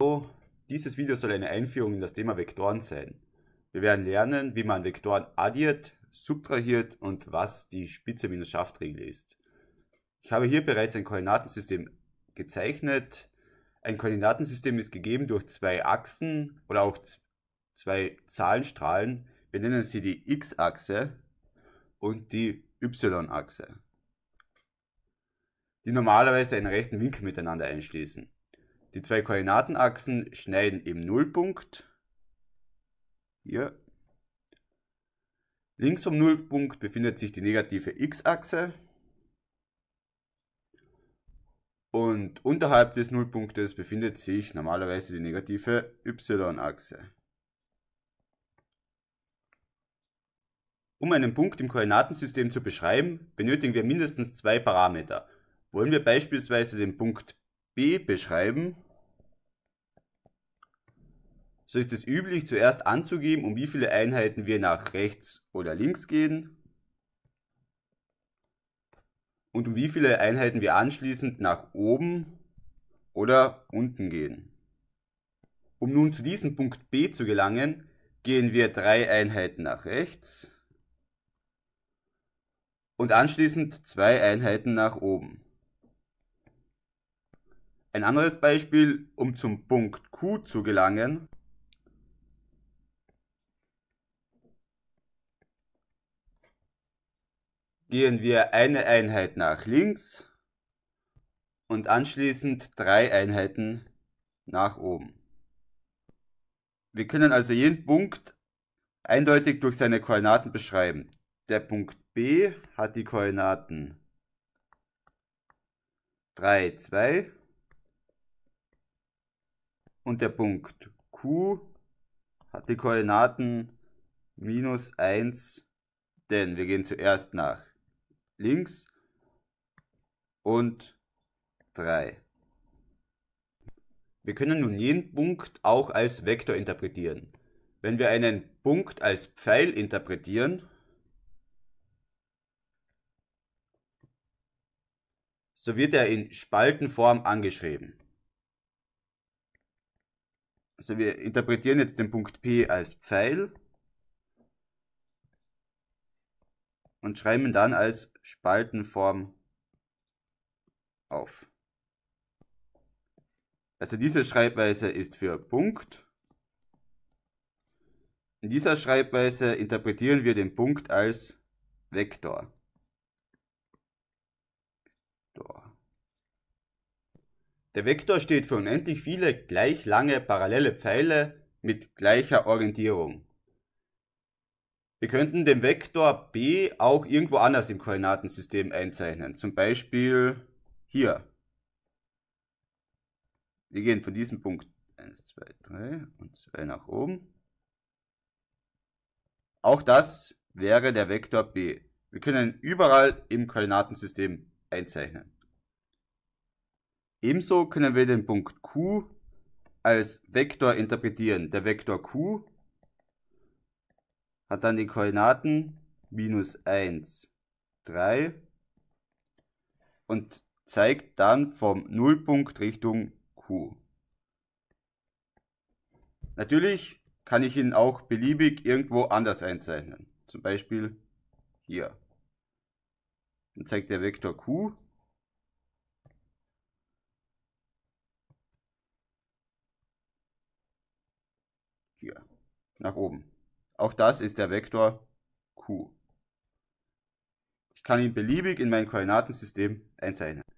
So, dieses Video soll eine Einführung in das Thema Vektoren sein. Wir werden lernen, wie man Vektoren addiert, subtrahiert und was die Spitze minus Schaftregel ist. Ich habe hier bereits ein Koordinatensystem gezeichnet. Ein Koordinatensystem ist gegeben durch zwei Achsen oder auch zwei Zahlenstrahlen. Wir nennen sie die x-Achse und die y-Achse, die normalerweise einen rechten Winkel miteinander einschließen. Die zwei Koordinatenachsen schneiden im Nullpunkt. Hier. Links vom Nullpunkt befindet sich die negative x-Achse. Und unterhalb des Nullpunktes befindet sich normalerweise die negative y-Achse. Um einen Punkt im Koordinatensystem zu beschreiben, benötigen wir mindestens zwei Parameter. Wollen wir beispielsweise den Punkt B. Beschreiben. So ist es üblich, zuerst anzugeben, um wie viele Einheiten wir nach rechts oder links gehen und um wie viele Einheiten wir anschließend nach oben oder unten gehen. Um nun zu diesem Punkt B zu gelangen, gehen wir drei Einheiten nach rechts und anschließend zwei Einheiten nach oben. Ein anderes Beispiel, um zum Punkt Q zu gelangen, gehen wir eine Einheit nach links und anschließend drei Einheiten nach oben. Wir können also jeden Punkt eindeutig durch seine Koordinaten beschreiben. Der Punkt B hat die Koordinaten 3, 2 und der Punkt Q hat die Koordinaten minus 1, denn wir gehen zuerst nach links und 3. Wir können nun jeden Punkt auch als Vektor interpretieren. Wenn wir einen Punkt als Pfeil interpretieren, so wird er in Spaltenform angeschrieben. Also wir interpretieren jetzt den Punkt P als Pfeil und schreiben dann als Spaltenform auf. Also diese Schreibweise ist für Punkt. In dieser Schreibweise interpretieren wir den Punkt als Vektor. Der Vektor steht für unendlich viele gleich lange parallele Pfeile mit gleicher Orientierung. Wir könnten den Vektor b auch irgendwo anders im Koordinatensystem einzeichnen, zum Beispiel hier. Wir gehen von diesem Punkt 1, 2, 3 und 2 nach oben. Auch das wäre der Vektor b. Wir können ihn überall im Koordinatensystem einzeichnen. Ebenso können wir den Punkt Q als Vektor interpretieren. Der Vektor Q hat dann die Koordinaten minus 1, 3 und zeigt dann vom Nullpunkt Richtung Q. Natürlich kann ich ihn auch beliebig irgendwo anders einzeichnen. Zum Beispiel hier. Dann zeigt der Vektor Q nach oben. Auch das ist der Vektor Q. Ich kann ihn beliebig in mein Koordinatensystem einzeichnen.